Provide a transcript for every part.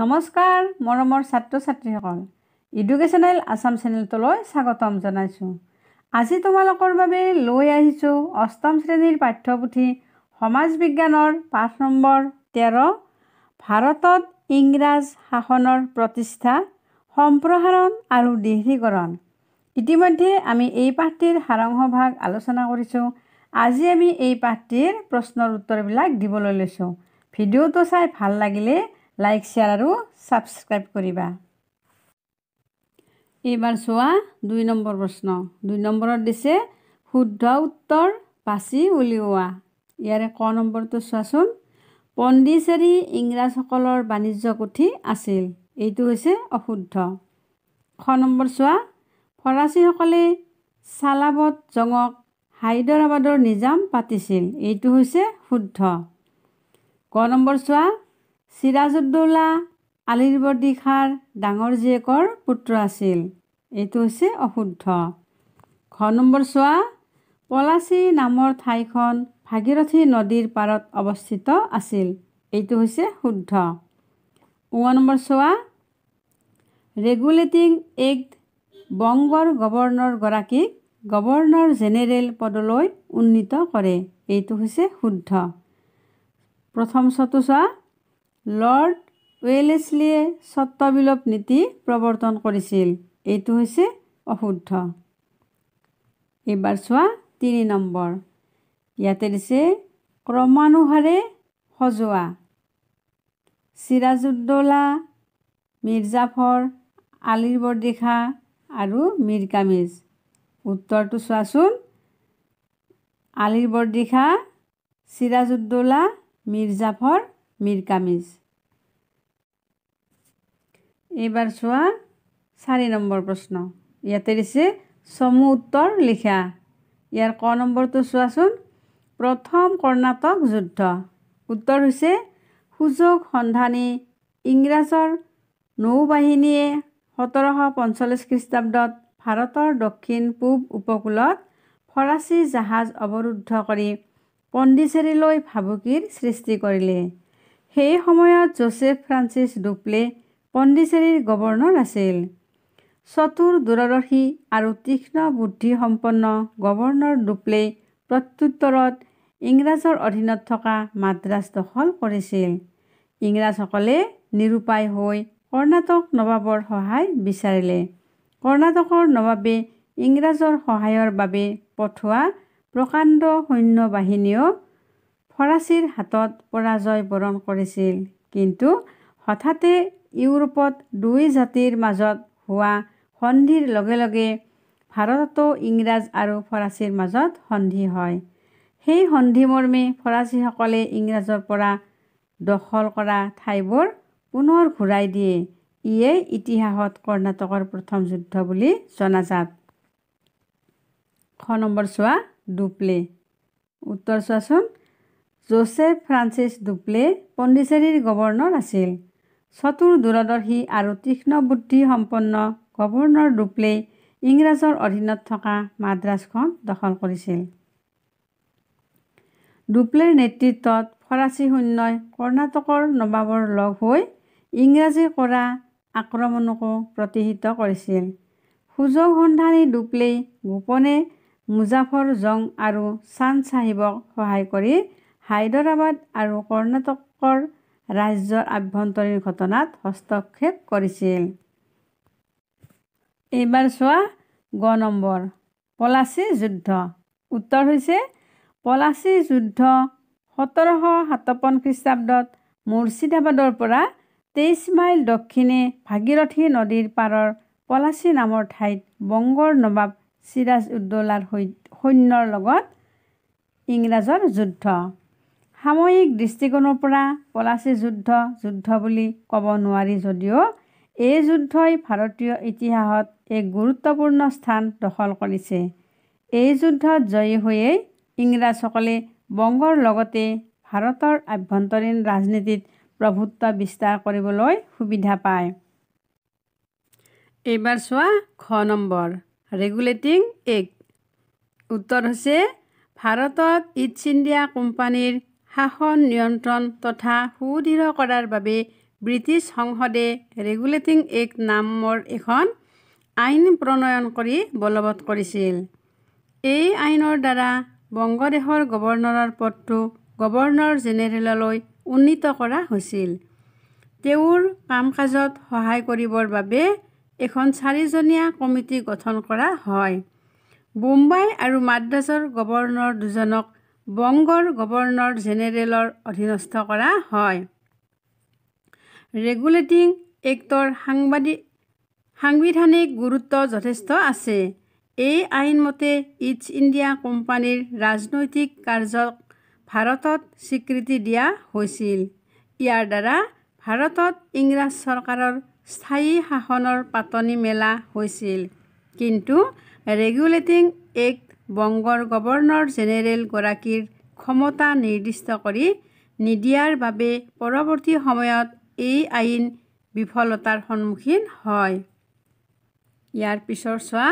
নমস্কাৰ মৰমৰ ছাত্ৰ ছাত্ৰীসকল এডুকেশ্যনেল আছাম চেনেলটোলৈ স্বাগতম জনাইছোঁ আজি তোমালোকৰ বাবে লৈ আহিছোঁ অষ্টম শ্ৰেণীৰ পাঠ্যপুথি সমাজ বিজ্ঞানৰ পাঠ নম্বৰ তেৰ ভাৰতত ইংৰাজ শাসনৰ প্ৰতিষ্ঠা সম্প্ৰসাৰণ আৰু দৃঢ়ীকৰণ ইতিমধ্যে আমি এই পাঠটিৰ সাৰাংশভাগ আলোচনা কৰিছোঁ আজি আমি এই পাঠটিৰ প্ৰশ্নৰ উত্তৰবিলাক দিবলৈ লৈছোঁ ভিডিঅ'টো চাই ভাল লাগিলে লাইক শ্বেয়াৰ আৰু ছাবস্ক্ৰাইব কৰিবা এইবাৰ চোৱা দুই নম্বৰ প্ৰশ্ন দুই নম্বৰত দিছে শুদ্ধ উত্তৰ বাছি উলিওৱা ইয়াৰে ক নম্বৰটো চোৱাচোন পণ্ডিচেৰী ইংৰাজসকলৰ বাণিজ্য কোঠি আছিল এইটো হৈছে অশুদ্ধ খ নম্বৰ চোৱা ফৰাচীসকলে চালাবত জঙক হায়দৰাবাদৰ নিজাম পাতিছিল এইটো হৈছে শুদ্ধ ক নম্বৰ চোৱা চিৰাজউদ্দৌলা আলিবৰ্দী খাৰ ডাঙৰ জীয়েকৰ পুত্ৰ আছিল এইটো হৈছে অশুদ্ধ ঘ নম্বৰ চোৱা পলাচী নামৰ ঠাইখন ভাগীৰথী নদীৰ পাৰত অৱস্থিত আছিল এইটো হৈছে শুদ্ধ ঊ নম্বৰ চোৱা ৰেগুলেটিং এক্ট বংগৰ গৱৰ্ণৰ গৰাকীক গৱৰ্ণৰ জেনেৰেল পদলৈ উন্নীত কৰে এইটো হৈছে শুদ্ধ প্ৰথম চোৱা লৰ্ড ৱেলেছলিয়ে স্বত্ববিলোপ নীতি প্ৰৱৰ্তন কৰিছিল এইটো হৈছে অশুদ্ধ এইবাৰ চোৱা তিনি নম্বৰ ইয়াতে দিছে ক্ৰমানুসাৰে সজোৱা চিৰাজুদ্দৌলা মিৰ্জাফৰ আলিৰ বৰদিশা আৰু মিৰকামিজ উত্তৰটো চোৱাচোন আলিৰ বৰদিশা চিৰাজুদ্দৌলা মিৰ্জাফৰ মিৰকামিজ এইবাৰ চোৱা চাৰি নম্বৰ প্ৰশ্ন ইয়াতে দিছে চমু উত্তৰ লিখা ইয়াৰ ক নম্বৰটো চোৱাচোন প্ৰথম কৰ্ণাটক যুদ্ধ উত্তৰ হৈছে সুযোগ সন্ধানী ইংৰাজৰ নৌবাহিনীয়ে সোতৰশ পঞ্চল্লিছ খ্ৰীষ্টাব্দত ভাৰতৰ দক্ষিণ পূব উপকূলত ফৰাচী জাহাজ অৱৰুদ্ধ কৰি পণ্ডিচেৰীলৈ ভাবুকিৰ সৃষ্টি কৰিলে সেই সময়ত জোচেফ ফ্ৰান্সিছ ডুপ্লে পণ্ডিচেৰীৰ গৱৰ্ণৰ আছিল চতুৰ দূৰদৰ্শী আৰু তীক্ষ্ণ বুদ্ধিসম্পন্ন গৱৰ্ণৰ ডুপ্লে প্ৰত্যুত্তৰত ইংৰাজৰ অধীনত থকা মাদ্ৰাজ দখল কৰিছিল ইংৰাজসকলে নিৰূপায় হৈ কৰ্ণাটক নবাবৰ সহায় বিচাৰিলে কৰ্ণাটকৰ নবাবে ইংৰাজৰ সহায়ৰ বাবে পঠোৱা প্ৰকাণ্ড সৈন্য বাহিনীয়েও ফৰাচীৰ হাতত পৰাজয় বৰণ কৰিছিল কিন্তু হঠাতে ইউৰোপত দুই জাতিৰ মাজত হোৱা সন্ধিৰ লগে লগে ভাৰততো ইংৰাজ আৰু ফৰাচীৰ মাজত সন্ধি হয় সেই সন্ধিমৰ্মে ফৰাচীসকলে ইংৰাজৰ পৰা দখল কৰা ঠাইবোৰ পুনৰ ঘূৰাই দিয়ে ইয়ে ইতিহাসত কৰ্ণাটকৰ প্ৰথম যুদ্ধ বুলি জনাজাত খ নম্বৰ চোৱা ডুপ্লে উত্তৰ চোৱাচোন জোচেফ ফ্ৰান্সিছ ডুপ্লে পণ্ডিচেৰীৰ গৱৰ্ণৰ আছিল চতুৰ দূৰদৰ্শী আৰু তীক্ষ্ণ বুদ্ধিসম্পন্ন গৱৰ্ণৰ ডুপ্লে ইংৰাজৰ অধীনত থকা মাদ্ৰাছখন দখল কৰিছিল ডুপ্লেৰ নেতৃত্বত ফৰাচী সৈন্যই কৰ্ণাটকৰ নবাবৰ লগ হৈ ইংৰাজী কৰা আক্ৰমণকো প্ৰতিহিত কৰিছিল সুযোগ সন্ধানী ডুপ্লেই গোপনে মুজাফৰ জং আৰু চান্দ চাহিবক সহায় কৰি হায়দৰাবাদ আৰু কৰ্ণাটকৰ ৰাজ্যৰ আভ্যন্তৰীণ ঘটনাত হস্তক্ষেপ কৰিছিল এইবাৰ চোৱা গ নম্বৰ পলাচী যুদ্ধ উত্তৰ হৈছে পলাচী যুদ্ধ সোতৰশ সাতপন্ন খ্ৰীষ্টাব্দত মুৰ্ছিদাবাদৰ পৰা তেইছ মাইল দক্ষিণে ভাগীৰথী নদীৰ পাৰৰ পলাচী নামৰ ঠাইত বংগৰ নবাব চিৰাজ উদ্দৌলাৰ সৈন্যৰ লগত ইংৰাজৰ যুদ্ধ সাময়িক দৃষ্টিকোণৰ পৰা পলাচী যুদ্ধ যুদ্ধ বুলি ক'ব নোৱাৰি যদিও এই যুদ্ধই ভাৰতীয় ইতিহাসত এক গুৰুত্বপূৰ্ণ স্থান দখল কৰিছে এই যুদ্ধত জয়ী হৈয়েই ইংৰাজসকলে বংগৰ লগতে ভাৰতৰ আভ্যন্তৰীণ ৰাজনীতিত প্ৰভুত্ব বিস্তাৰ কৰিবলৈ সুবিধা পায় এইবাৰ চোৱা খ নম্বৰ ৰেগুলেটিং এক উত্তৰ হৈছে ভাৰতত ইষ্ট ইণ্ডিয়া কোম্পানীৰ শাসন নিয়ন্ত্ৰণ তথা সুদৃঢ় কৰাৰ বাবে ব্ৰিটিছ সংসদে ৰেগুলেটিং এক্ট নামৰ এখন আইন প্ৰণয়ন কৰি বলবৎ কৰিছিল এই আইনৰ দ্বাৰা বংগদেশৰ গৱৰ্ণৰৰ পদটো গৱৰ্ণৰ জেনেৰেললৈ উন্নীত কৰা হৈছিল তেওঁৰ কাম কাজত সহায় কৰিবৰ বাবে এখন চাৰিজনীয়া কমিটি গঠন কৰা হয় বোম্বাই আৰু মাদ্ৰাছৰ গৱৰ্ণৰ দুজনক বংগৰ গৱৰ্ণৰ জেনেৰেলৰ অধীনস্থ কৰা হয় ৰেগুলেটিং এক্টৰ সাংবাদিক সাংবিধানিক গুৰুত্ব যথেষ্ট আছে এই আইনমতে ইষ্ট ইণ্ডিয়া কোম্পানীৰ ৰাজনৈতিক কাৰ্যক ভাৰতত স্বীকৃতি দিয়া হৈছিল ইয়াৰ দ্বাৰা ভাৰতত ইংৰাজ চৰকাৰৰ স্থায়ী শাসনৰ পাতনি মেলা হৈছিল কিন্তু ৰেগুলেটিং এক্ট বংগৰ গৱৰ্ণৰ জেনেৰেলগৰাকীৰ ক্ষমতা নিৰ্দিষ্ট কৰি নিদিয়াৰ বাবে পৰৱৰ্তী সময়ত এই আইন বিফলতাৰ সন্মুখীন হয় ইয়াৰ পিছৰ চোৱা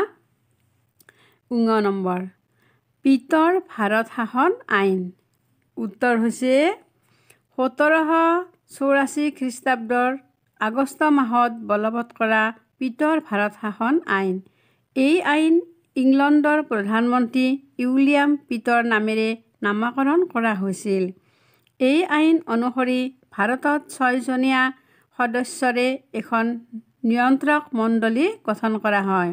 পুঙ নম্বৰ পিতৰ ভাৰত শাসন আইন উত্তৰ হৈছে সোতৰশ চৌৰাশী খ্ৰীষ্টাব্দৰ আগষ্ট মাহত বলবৎ কৰা পিতৰ ভাৰত শাসন আইন এই আইন ইংলণ্ডৰ প্ৰধানমন্ত্ৰী ইউলিয়াম পিটৰ নামেৰে নামাকৰণ কৰা হৈছিল এই আইন অনুসৰি ভাৰতত ছয়জনীয়া সদস্যৰে এখন নিয়ন্ত্ৰক মণ্ডলী গঠন কৰা হয়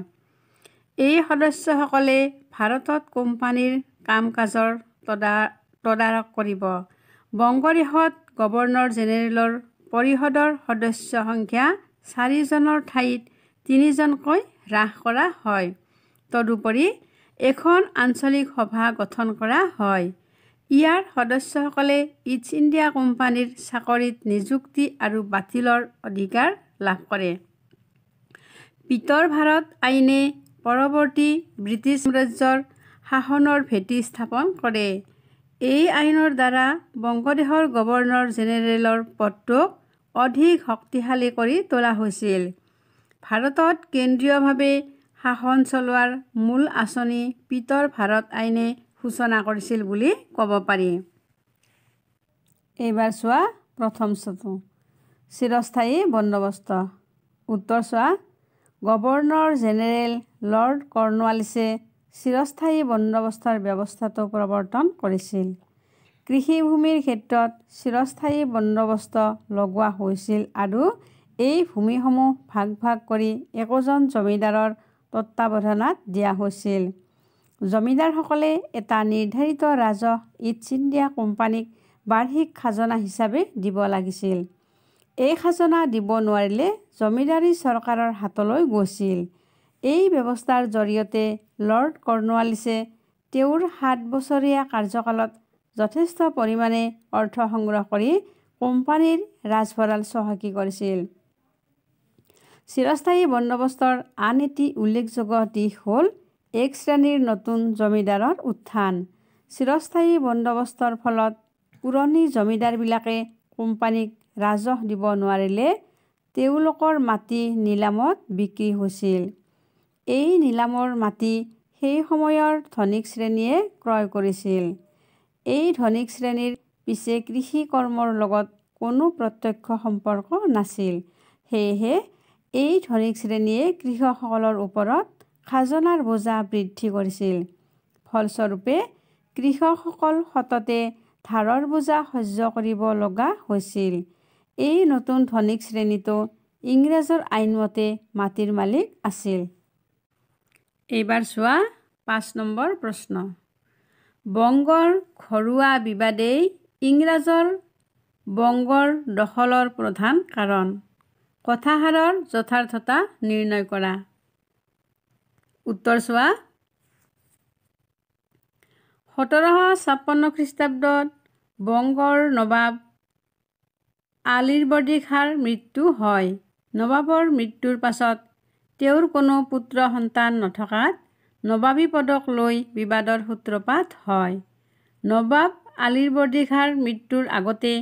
এই সদস্যসকলে ভাৰতত কোম্পানীৰ কাম কাজৰ তদা তদাৰক কৰিব বংগদেশত গৱৰ্ণৰ জেনেৰেলৰ পৰিষদৰ সদস্য সংখ্যা চাৰিজনৰ ঠাইত তিনিজনকৈ হ্ৰাস কৰা হয় তদুপৰি এখন আঞ্চলিক সভা গঠন কৰা হয় ইয়াৰ সদস্যসকলে ইষ্ট ইণ্ডিয়া কোম্পানীৰ চাকৰিত নিযুক্তি আৰু বাতিলৰ অধিকাৰ লাভ কৰে পিতৰ ভাৰত আইনে পৰৱৰ্তী ব্ৰিটিছ সাম্ৰাজ্যৰ শাসনৰ ভেটি স্থাপন কৰে এই আইনৰ দ্বাৰা বংগদেশৰ গৱৰ্ণৰ জেনেৰেলৰ পদটোক অধিক শক্তিশালী কৰি তোলা হৈছিল ভাৰতত কেন্দ্ৰীয়ভাৱে শাসন চলোৱাৰ মূল আঁচনি পিতৰ ভাৰত আইনে সূচনা কৰিছিল বুলি ক'ব পাৰি এইবাৰ চোৱা প্ৰথম চতু চিৰস্থায়ী বন্দোবস্ত উত্তৰ চোৱা গভৰ্ণৰ জেনেৰেল লৰ্ড কৰ্ণৱালিছে চিৰস্থায়ী বন্দোবস্তৰ ব্যৱস্থাটো প্ৰৱৰ্তন কৰিছিল কৃষিভূমিৰ ক্ষেত্ৰত চিৰস্থায়ী বন্দোবস্ত লগোৱা হৈছিল আৰু এই ভূমিসমূহ ভাগ ভাগ কৰি একোজন জমিদাৰৰ তত্বাৱধানত দিয়া হৈছিল জমিদাৰসকলে এটা নিৰ্ধাৰিত ৰাজহ ইষ্ট ইণ্ডিয়া কোম্পানীক বাৰ্ষিক খাজনা হিচাপে দিব লাগিছিল এই খাজনা দিব নোৱাৰিলে জমিদাৰী চৰকাৰৰ হাতলৈ গৈছিল এই ব্যৱস্থাৰ জৰিয়তে লৰ্ড কৰ্ণৱালিছে তেওঁৰ সাত বছৰীয়া কাৰ্যকালত যথেষ্ট পৰিমাণে অৰ্থ সংগ্ৰহ কৰি কোম্পানীৰ ৰাজভঁৰাল চহকী কৰিছিল চিৰস্থায়ী বন্দোবস্তৰ আন এটি উল্লেখযোগ্য দিশ হ'ল এক শ্ৰেণীৰ নতুন জমিদাৰৰ উত্থান চিৰস্থায়ী বন্দোবস্তৰ ফলত পুৰণি জমিদাৰবিলাকে কোম্পানীক ৰাজহ দিব নোৱাৰিলে তেওঁলোকৰ মাটি নিলামত বিক্ৰী হৈছিল এই নিলামৰ মাটি সেই সময়ৰ ধনিক শ্ৰেণীয়ে ক্ৰয় কৰিছিল এই ধনিক শ্ৰেণীৰ পিছে কৃষি কৰ্মৰ লগত কোনো প্ৰত্যক্ষ সম্পৰ্ক নাছিল সেয়েহে এই ধনিক শ্ৰেণীয়ে কৃষকসকলৰ ওপৰত খাজনাৰ বোজা বৃদ্ধি কৰিছিল ফলস্বৰূপে কৃষকসকল সততে ধাৰৰ বোজা সহ্য কৰিব লগা হৈছিল এই নতুন ধনিক শ্ৰেণীটো ইংৰাজৰ আইনমতে মাটিৰ মালিক আছিল এইবাৰ চোৱা পাঁচ নম্বৰ প্ৰশ্ন বংগৰ ঘৰুৱা বিবাদেই ইংৰাজৰ বংগৰ দখলৰ প্ৰধান কাৰণ কথাষাৰৰ যথাৰ্থতা নিৰ্ণয় কৰা উত্তৰ চোৱা সোতৰশ ছাপন্ন খ্ৰীষ্টাব্দত বংগৰ নবাব আলিৰবদী খাৰ মৃত্যু হয় নবাবৰ মৃত্যুৰ পাছত তেওঁৰ কোনো পুত্ৰ সন্তান নথকাত নবাবী পদক লৈ বিবাদৰ সূত্ৰপাত হয় নবাব আলিৰবদী খাৰ মৃত্যুৰ আগতে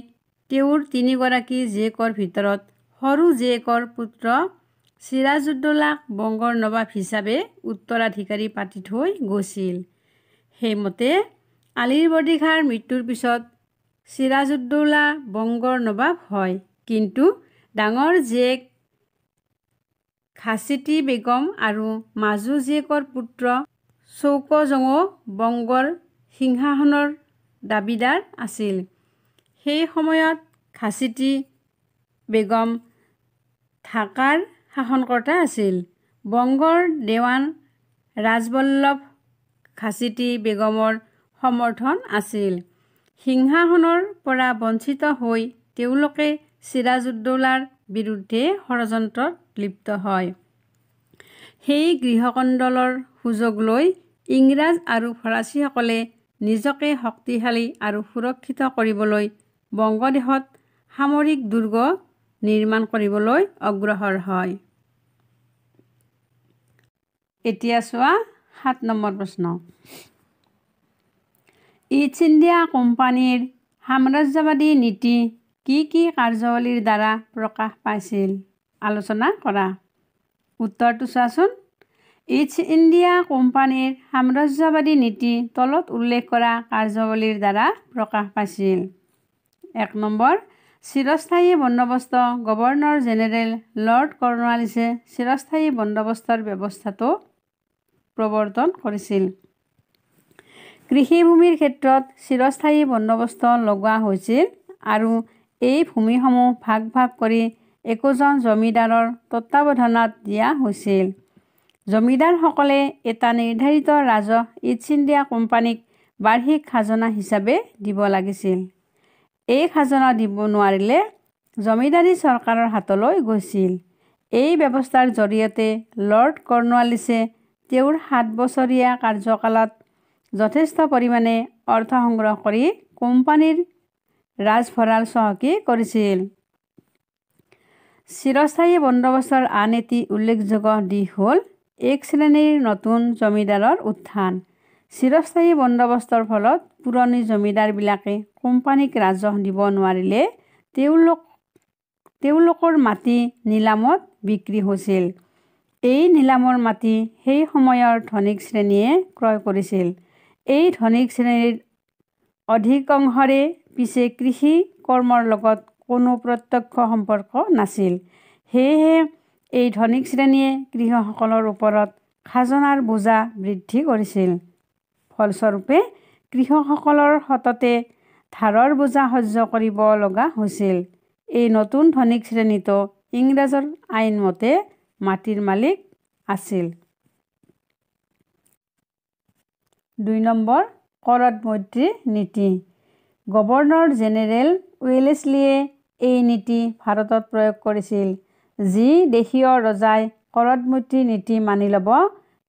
তেওঁৰ তিনিগৰাকী জীয়েকৰ ভিতৰত সৰু জীয়েকৰ পুত্ৰ চিৰাজুদ্দোলাক বংগৰ নবাব হিচাপে উত্তৰাধিকাৰী পাতি থৈ গৈছিল সেইমতে আলিৰ বৰদিঘাৰ মৃত্যুৰ পিছত চিৰাজুদ্দোলা বংগৰ নবাব হয় কিন্তু ডাঙৰ জীয়েক খাচিটি বেগম আৰু মাজু জীয়েকৰ পুত্ৰ চৌকজঙো বংগৰ সিংহাসনৰ দাবীদাৰ আছিল সেই সময়ত খাচিটি বেগম থাকাৰ শাসনকৰ্তা আছিল বংগৰ দেৱান ৰাজবল্লভ খাচিটি বেগমৰ সমৰ্থন আছিল সিংহাসনৰ পৰা বঞ্চিত হৈ তেওঁলোকে চিৰাজুদ্দৌলাৰ বিৰুদ্ধে ষড়যন্ত্ৰত লিপ্ত হয় সেই গৃহকণ্ডলৰ সুযোগ লৈ ইংৰাজ আৰু ফৰাচীসকলে নিজকে শক্তিশালী আৰু সুৰক্ষিত কৰিবলৈ বংগদেশত সামৰিক দুৰ্গ নিৰ্মাণ কৰিবলৈ অগ্ৰসৰ হয় এতিয়া চোৱা সাত নম্বৰ প্ৰশ্ন ইষ্ট ইণ্ডিয়া কোম্পানীৰ সাম্ৰাজ্যবাদী নীতি কি কি কাৰ্যাৱলীৰ দ্বাৰা প্ৰকাশ পাইছিল আলোচনা কৰা উত্তৰটো চোৱাচোন ইষ্ট ইণ্ডিয়া কোম্পানীৰ সাম্ৰাজ্যবাদী নীতি তলত উল্লেখ কৰা কাৰ্যাৱলীৰ দ্বাৰা প্ৰকাশ পাইছিল এক নম্বৰ চিৰস্থায়ী বন্দোবস্ত গৱৰ্ণৰ জেনেৰেল লৰ্ড কৰ্ণৱালিছে চিৰস্থায়ী বন্দোবস্তৰ ব্যৱস্থাটো প্ৰৱৰ্তন কৰিছিল কৃষিভূমিৰ ক্ষেত্ৰত চিৰস্থায়ী বন্দোবস্ত লগোৱা হৈছিল আৰু এই ভূমিসমূহ ভাগ ভাগ কৰি একোজন জমিদাৰৰ তত্বাৱধানত দিয়া হৈছিল জমিদাৰসকলে এটা নিৰ্ধাৰিত ৰাজহ ইষ্ট ইণ্ডিয়া কোম্পানীক বাৰ্ষিক খাজনা হিচাপে দিব লাগিছিল এই খাজনা দিব নোৱাৰিলে জমিদাৰী চৰকাৰৰ হাতলৈ গৈছিল এই ব্যৱস্থাৰ জৰিয়তে লৰ্ড কৰ্ণৱালিছে তেওঁৰ সাত বছৰীয়া কাৰ্যকালত যথেষ্ট পৰিমাণে অৰ্থ সংগ্ৰহ কৰি কোম্পানীৰ ৰাজভঁৰাল চহকী কৰিছিল চিৰস্থায়ী বন্দোবস্তৰ আন এটি উল্লেখযোগ্য দিশ হ'ল এক শ্ৰেণীৰ নতুন জমিদাৰৰ উত্থান চিৰস্থায়ী বন্দোবস্তৰ ফলত পুৰণি জমিদাৰবিলাকে কোম্পানীক ৰাজহ দিব নোৱাৰিলে তেওঁলোক তেওঁলোকৰ মাটি নিলামত বিক্ৰী হৈছিল এই নিলামৰ মাটি সেই সময়ৰ ধনিক শ্ৰেণীয়ে ক্ৰয় কৰিছিল এই ধনিক শ্ৰেণীৰ অধিক অংশৰে পিছে কৃষি কৰ্মৰ লগত কোনো প্ৰত্যক্ষ সম্পৰ্ক নাছিল সেয়েহে এই ধনিক শ্ৰেণীয়ে কৃষকসকলৰ ওপৰত খাজনাৰ বোজা বৃদ্ধি কৰিছিল ফলস্বৰূপে কৃষকসকলৰ সততে ধাৰৰ বোজা সহ্য কৰিব লগা হৈছিল এই নতুন ধনিক শ্ৰেণীটো ইংৰাজৰ আইনমতে মাটিৰ মালিক আছিল দুই নম্বৰ মৈত্ৰী নীতি গৱৰ্ণৰ জেনেৰেল ৱেলেছলিয়ে এই নীতি ভাৰতত প্ৰয়োগ কৰিছিল যি দেশীয় ৰজাই মৈত্ৰী নীতি মানি ল'ব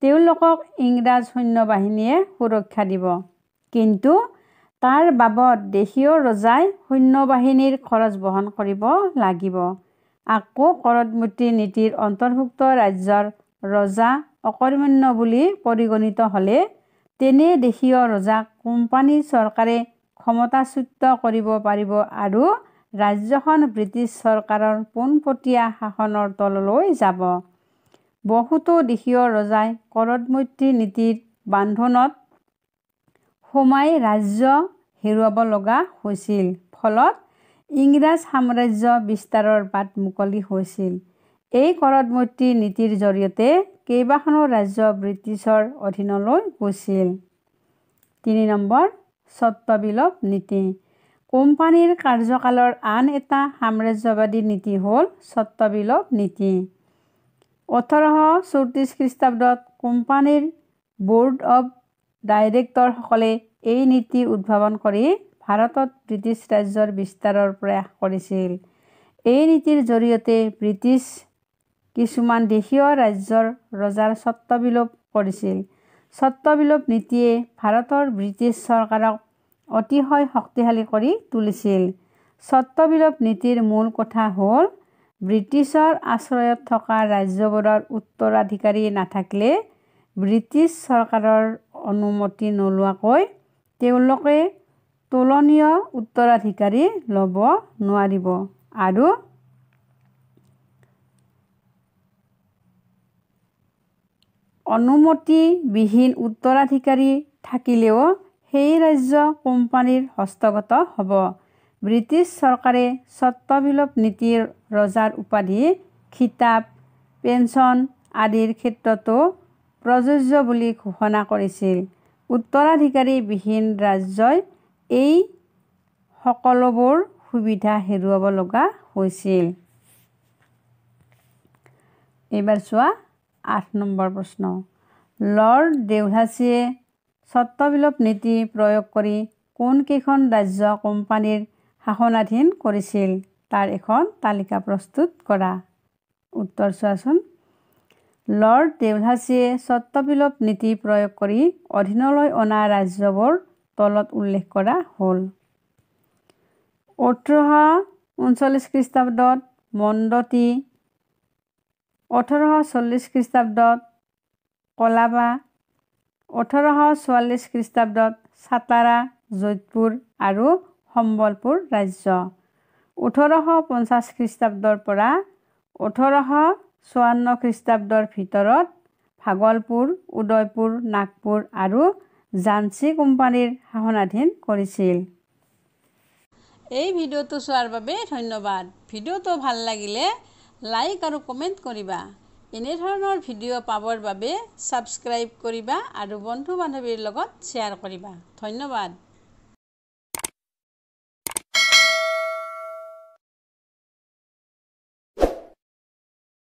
তেওঁলোকক ইংৰাজ সৈন্য বাহিনীয়ে সুৰক্ষা দিব কিন্তু তাৰ বাবদ দেশীয় ৰজাই সৈন্য বাহিনীৰ খৰচ বহন কৰিব লাগিব আকৌ কৰদমূৰ্তি নীতিৰ অন্তৰ্ভুক্ত ৰাজ্যৰ ৰজা অকৰ্মণ্য বুলি পৰিগণিত হ'লে তেনে দেশীয় ৰজাক কোম্পানী চৰকাৰে ক্ষমতাচ্যুত কৰিব পাৰিব আৰু ৰাজ্যখন ব্ৰিটিছ চৰকাৰৰ পোনপটীয়া শাসনৰ তললৈ যাব বহুতো দেশীয় ৰজাই কৰদ মৈত্ৰী নীতিৰ বান্ধোনত সোমাই ৰাজ্য হেৰুৱাব লগা হৈছিল ফলত ইংৰাজ সাম্ৰাজ্য বিস্তাৰৰ বাট মুকলি হৈছিল এই মৈত্ৰী নীতিৰ জৰিয়তে কেইবাখনো ৰাজ্য ব্ৰিটিছৰ অধীনলৈ গৈছিল তিনি নম্বৰ স্বত্বিলোপ নীতি কোম্পানীৰ কাৰ্যকালৰ আন এটা সাম্ৰাজ্যবাদী নীতি হ'ল স্বত্বিলোপ নীতি ওঠৰশ চৌত্ৰিছ খ্ৰীষ্টাব্দত কোম্পানীৰ বোৰ্ড অৱ ডাইৰেক্টৰসকলে এই নীতি উদ্ভাৱন কৰি ভাৰতত ব্ৰিটিছ ৰাজ্যৰ বিস্তাৰৰ প্ৰয়াস কৰিছিল এই নীতিৰ জৰিয়তে ব্ৰিটিছ কিছুমান দেশীয় ৰাজ্যৰ ৰজাৰ স্বত্ববিলোপ কৰিছিল স্বত্ববিলোপ নীতিয়ে ভাৰতৰ ব্ৰিটিছ চৰকাৰক অতিশয় শক্তিশালী কৰি তুলিছিল স্বত্ববিলোপ নীতিৰ মূল কথা হ'ল ব্ৰিটিছৰ আশ্ৰয়ত থকা ৰাজ্যবোৰৰ উত্তৰাধিকাৰী নাথাকিলে ব্ৰিটিছ চৰকাৰৰ অনুমতি নোলোৱাকৈ তেওঁলোকে তুলনীয় উত্তৰাধিকাৰী ল'ব নোৱাৰিব আৰু অনুমতিবিহীন উত্তৰাধিকাৰী থাকিলেও সেই ৰাজ্য কোম্পানীৰ হস্তগত হ'ব ব্ৰিটিছ চৰকাৰে স্বত্ববিলোপ নীতিৰ ৰজাৰ উপাধি খিতাপ পেঞ্চন আদিৰ ক্ষেত্ৰতো প্ৰযোজ্য বুলি ঘোষণা কৰিছিল উত্তৰাধিকাৰীবিহীন ৰাজ্যই এই সকলোবোৰ সুবিধা হেৰুৱাব লগা হৈছিল এইবাৰ চোৱা আঠ নম্বৰ প্ৰশ্ন লৰ্ড ডেউহাচীয়ে স্বত্ববিলোপ নীতি প্ৰয়োগ কৰি কোনকেইখন ৰাজ্য কোম্পানীৰ শাসনাধীন কৰিছিল তাৰ এখন তালিকা প্ৰস্তুত কৰা উত্তৰ চোৱাচোন লৰ্ড ডেভলাচীয়ে স্বত্বিলোপ নীতি প্ৰয়োগ কৰি অধীনলৈ অনা ৰাজ্যবোৰ তলত উল্লেখ কৰা হ'ল ওঠৰশ ঊনচল্লিছ খ্ৰীষ্টাব্দত মণ্ডতি ওঠৰশ চল্লিছ খ্ৰীষ্টাব্দত কলাবা ওঠৰশ চৌৰাল্লিছ খ্ৰীষ্টাব্দত ছাতাৰা যোধপুৰ আৰু সম্বলপুৰ ৰাজ্য ওঠৰশ পঞ্চাছ খ্ৰীষ্টাব্দৰ পৰা ওঠৰশ চৌৱান্ন খ্ৰীষ্টাব্দৰ ভিতৰত ভাগলপুৰ উদয়পুৰ নাগপুৰ আৰু ঝান্সী কোম্পানীৰ শাসনাধীন কৰিছিল এই ভিডিঅ'টো চোৱাৰ বাবে ধন্যবাদ ভিডিঅ'টো ভাল লাগিলে লাইক আৰু কমেণ্ট কৰিবা এনেধৰণৰ ভিডিঅ' পাবৰ বাবে ছাবস্ক্ৰাইব কৰিবা আৰু বন্ধু বান্ধৱীৰ লগত শ্বেয়াৰ কৰিবা ধন্যবাদ